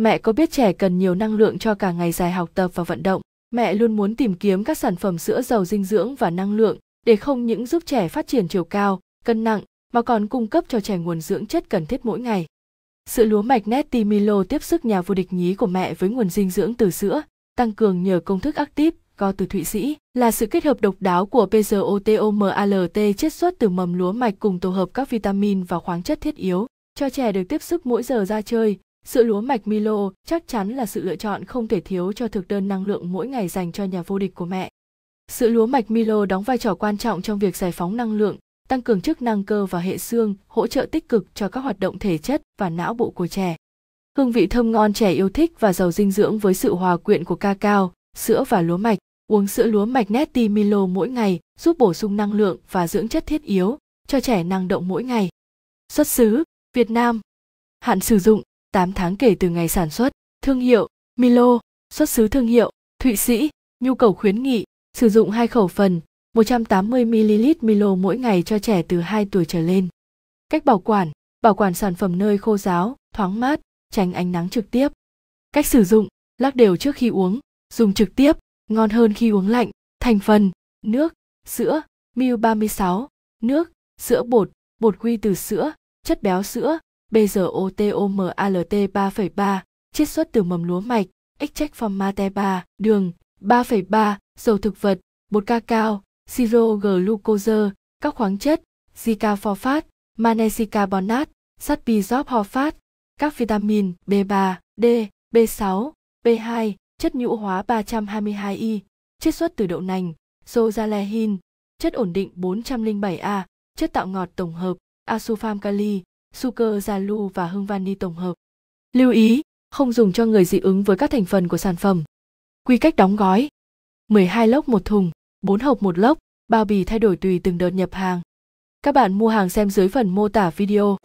Mẹ có biết trẻ cần nhiều năng lượng cho cả ngày dài học tập và vận động. Mẹ luôn muốn tìm kiếm các sản phẩm sữa giàu dinh dưỡng và năng lượng để không những giúp trẻ phát triển chiều cao, cân nặng mà còn cung cấp cho trẻ nguồn dưỡng chất cần thiết mỗi ngày. Sữa lúa mạch Neti Milo tiếp sức nhà vô địch nhí của mẹ với nguồn dinh dưỡng từ sữa, tăng cường nhờ công thức active co từ Thụy Sĩ, là sự kết hợp độc đáo của pzotomalt chiết xuất từ mầm lúa mạch cùng tổ hợp các vitamin và khoáng chất thiết yếu cho trẻ được tiếp sức mỗi giờ ra chơi, Sữa lúa mạch Milo chắc chắn là sự lựa chọn không thể thiếu cho thực đơn năng lượng mỗi ngày dành cho nhà vô địch của mẹ. Sữa lúa mạch Milo đóng vai trò quan trọng trong việc giải phóng năng lượng, tăng cường chức năng cơ và hệ xương, hỗ trợ tích cực cho các hoạt động thể chất và não bộ của trẻ. Hương vị thơm ngon trẻ yêu thích và giàu dinh dưỡng với sự hòa quyện của cacao, sữa và lúa mạch. Uống sữa lúa mạch Netty Milo mỗi ngày giúp bổ sung năng lượng và dưỡng chất thiết yếu cho trẻ năng động mỗi ngày. Xuất xứ: Việt Nam. Hạn sử dụng: 8 tháng kể từ ngày sản xuất, thương hiệu, Milo, xuất xứ thương hiệu, Thụy Sĩ, nhu cầu khuyến nghị, sử dụng hai khẩu phần, 180ml Milo mỗi ngày cho trẻ từ 2 tuổi trở lên. Cách bảo quản, bảo quản sản phẩm nơi khô ráo, thoáng mát, tránh ánh nắng trực tiếp. Cách sử dụng, lắc đều trước khi uống, dùng trực tiếp, ngon hơn khi uống lạnh. Thành phần, nước, sữa, Mil 36, nước, sữa bột, bột quy từ sữa, chất béo sữa, BZOTOMALT 3,3, chiết xuất từ mầm lúa mạch, extract from mate 3, đường 3,3, dầu thực vật, bột ca cao, siro glucose, các khoáng chất, zika phosphat, magnesi carbonat, sắt bizop phosphat, các vitamin B3, D, B6, B2, chất nhũ hóa 322 i chiết xuất từ đậu nành, sozalehin, chất ổn định 407A, chất tạo ngọt tổng hợp, asulfam kali, sucơ gia và hương vani tổng hợp. Lưu ý, không dùng cho người dị ứng với các thành phần của sản phẩm. Quy cách đóng gói 12 lốc một thùng, 4 hộp một lốc, bao bì thay đổi tùy từng đợt nhập hàng. Các bạn mua hàng xem dưới phần mô tả video.